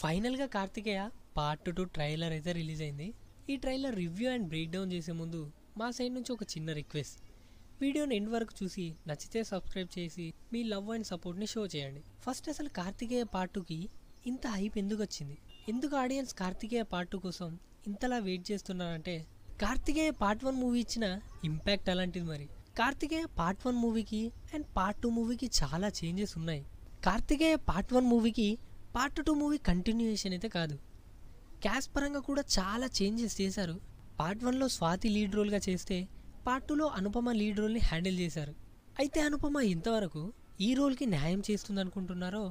ఫైనల్గా Karthikeya part two trailer అయితే release అయింది ఈ trailer review and breakdown చేసే ముందు మా సైడ్ నుంచి ఒక చిన్న రిక్వెస్ట్ వీడియోని ఎండ్ వరకు చూసి నచ్చితే సబ్స్క్రైబ్ చేసి మీ లవ్ అండ్ సపోర్ట్ని షో చేయండి ఫస్ట్ అసలు కార్తికేయ పార్ట్ టూకి ఇంత హైప్ ఎందుకు వచ్చింది ఎందుకు ఆడియన్స్ కార్తికేయ పార్ట్ టూ కోసం ఇంతలా వెయిట్ చేస్తున్నారంటే కార్తికేయ పార్ట్ వన్ మూవీ ఇచ్చిన ఇంపాక్ట్ అలాంటిది మరి కార్తికేయ పార్ట్ వన్ మూవీకి అండ్ పార్ట్ టూ మూవీకి చాలా చేంజెస్ ఉన్నాయి కార్తికేయ పార్ట్ వన్ మూవీకి పార్ట్ టూ మూవీ కంటిన్యూయేషన్ అయితే కాదు క్యాస్ట్ పరంగా కూడా చాలా చేంజెస్ చేశారు పార్ట్ వన్లో స్వాతి లీడ్ రోల్గా చేస్తే పార్ట్ టూలో అనుపమ లీడ్ రోల్ని హ్యాండిల్ చేశారు అయితే అనుపమ ఇంతవరకు ఈ రోల్కి న్యాయం చేస్తుందనుకుంటున్నారో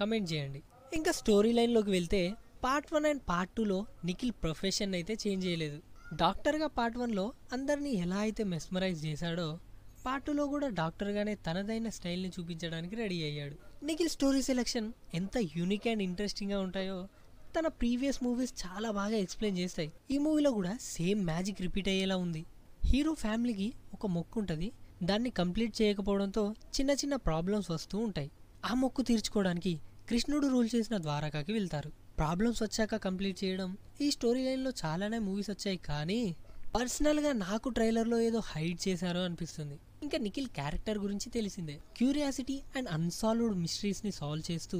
కమెంట్ చేయండి ఇంకా స్టోరీ లైన్లోకి వెళ్తే పార్ట్ వన్ అండ్ పార్ట్ టూలో నిఖిల్ ప్రొఫెషన్ అయితే చేంజ్ చేయలేదు డాక్టర్గా పార్ట్ వన్లో అందరినీ ఎలా అయితే మెస్మరైజ్ చేశాడో పాటలో కూడా డాక్టర్గానే తనదైన స్టైల్ని చూపించడానికి రెడీ అయ్యాడు నిఖిల్ స్టోరీ సెలెక్షన్ ఎంత యూనిక్ అండ్ ఇంట్రెస్టింగ్గా ఉంటాయో తన ప్రీవియస్ మూవీస్ చాలా బాగా ఎక్స్ప్లెయిన్ చేస్తాయి ఈ మూవీలో కూడా సేమ్ మ్యాజిక్ రిపీట్ అయ్యేలా ఉంది హీరో ఫ్యామిలీకి ఒక మొక్కు ఉంటుంది దాన్ని కంప్లీట్ చేయకపోవడంతో చిన్న చిన్న ప్రాబ్లమ్స్ వస్తూ ఉంటాయి ఆ మొక్కు తీర్చుకోవడానికి కృష్ణుడు రూల్ చేసిన ద్వారకాకి వెళ్తారు ప్రాబ్లమ్స్ వచ్చాక కంప్లీట్ చేయడం ఈ స్టోరీ లైన్లో చాలానే మూవీస్ వచ్చాయి కానీ పర్సనల్గా నాకు ట్రైలర్లో ఏదో హైడ్ చేశారో అనిపిస్తుంది ఇంకా నిఖిల్ క్యారెక్టర్ గురించి తెలిసిందే క్యూరియాసిటీ అండ్ అన్సాల్వ్డ్ మిస్టరీస్ని సాల్వ్ చేస్తూ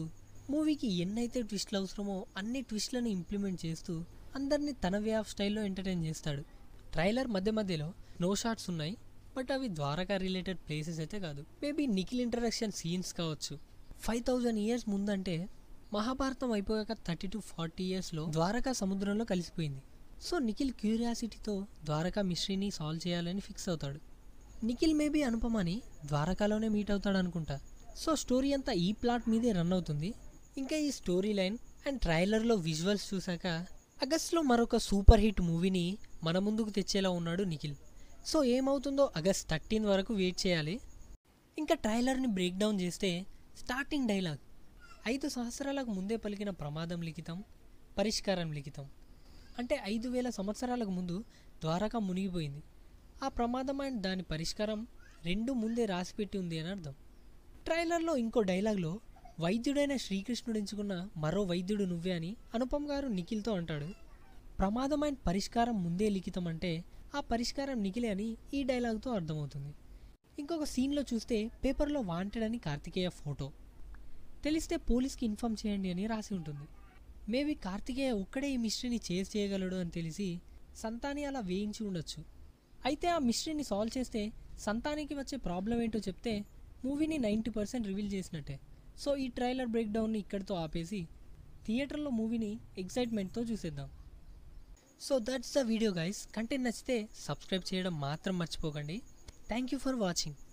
మూవీకి ఎన్నైతే ట్విస్ట్లు అవసరమో అన్ని ట్విస్ట్లను ఇంప్లిమెంట్ చేస్తూ అందరినీ తన వే ఆఫ్ స్టైల్లో ఎంటర్టైన్ చేస్తాడు ట్రైలర్ మధ్య మధ్యలో నో షార్ట్స్ ఉన్నాయి బట్ అవి ద్వారకా రిలేటెడ్ ప్లేసెస్ అయితే కాదు మేబీ నిఖిల్ ఇంటరాక్షన్ సీన్స్ కావచ్చు ఫైవ్ థౌజండ్ ఇయర్స్ ముందంటే మహాభారతం అయిపోయాక థర్టీ టు ఫార్టీ ఇయర్స్లో ద్వారకా సముద్రంలో కలిసిపోయింది సో నిఖిల్ క్యూరియాసిటీతో ద్వారకా మిస్టరీని సాల్వ్ చేయాలని ఫిక్స్ అవుతాడు నిఖిల్ మేబీ అనుపమని ద్వారకాలోనే మీట్ అవుతాడు అనుకుంటా సో స్టోరీ అంతా ఈ ప్లాట్ మీదే రన్ అవుతుంది ఇంకా ఈ స్టోరీ లైన్ అండ్ ట్రైలర్లో విజువల్స్ చూశాక అగస్ట్లో మరొక సూపర్ హిట్ మూవీని మన ముందుకు తెచ్చేలా ఉన్నాడు నిఖిల్ సో ఏమవుతుందో అగస్ట్ థర్టీన్ వరకు వెయిట్ చేయాలి ఇంకా ట్రైలర్ని బ్రేక్ డౌన్ చేస్తే స్టార్టింగ్ డైలాగ్ ఐదు సంవత్సరాలకు ముందే పలికిన ప్రమాదం లిఖితం పరిష్కారం లిఖితం అంటే ఐదు వేల సంవత్సరాలకు ముందు ద్వారకా మునిగిపోయింది ఆ ప్రమాదం అండ్ దాని పరిష్కారం రెండు ముందే రాసిపెట్టి ఉంది అని అర్థం ట్రైలర్లో ఇంకో డైలాగ్లో వైద్యుడైన శ్రీకృష్ణుడు ఎంచుకున్న మరో వైద్యుడు నువ్వే అని అనుపమ్ గారు నిఖిల్తో అంటాడు ప్రమాదం అండ్ పరిష్కారం ముందే లిఖితం అంటే ఆ పరిష్కారం నిఖిలే అని ఈ డైలాగ్తో అర్థమవుతుంది ఇంకొక సీన్లో చూస్తే పేపర్లో వాంటెడ్ అని కార్తికేయ ఫోటో తెలిస్తే పోలీస్కి ఇన్ఫామ్ చేయండి అని రాసి ఉంటుంది మేబీ కార్తికేయ ఒక్కడే ఈ మిస్టరీని చేసి చేయగలడు అని తెలిసి సంతాని అలా వేయించి ఉండొచ్చు అయితే ఆ మిస్టరీని సాల్వ్ చేస్తే సంతానికి వచ్చే ప్రాబ్లం ఏంటో చెప్తే మూవీని నైంటీ పర్సెంట్ రివీల్ చేసినట్టే సో ఈ ట్రైలర్ బ్రేక్డౌన్ని ఇక్కడితో ఆపేసి థియేటర్లో మూవీని ఎక్సైట్మెంట్తో చూసేద్దాం so that's the video guys content నచ్చితే సబ్స్క్రైబ్ చేయడం మాత్రం మర్చిపోకండి థ్యాంక్ యూ ఫర్ వాచింగ్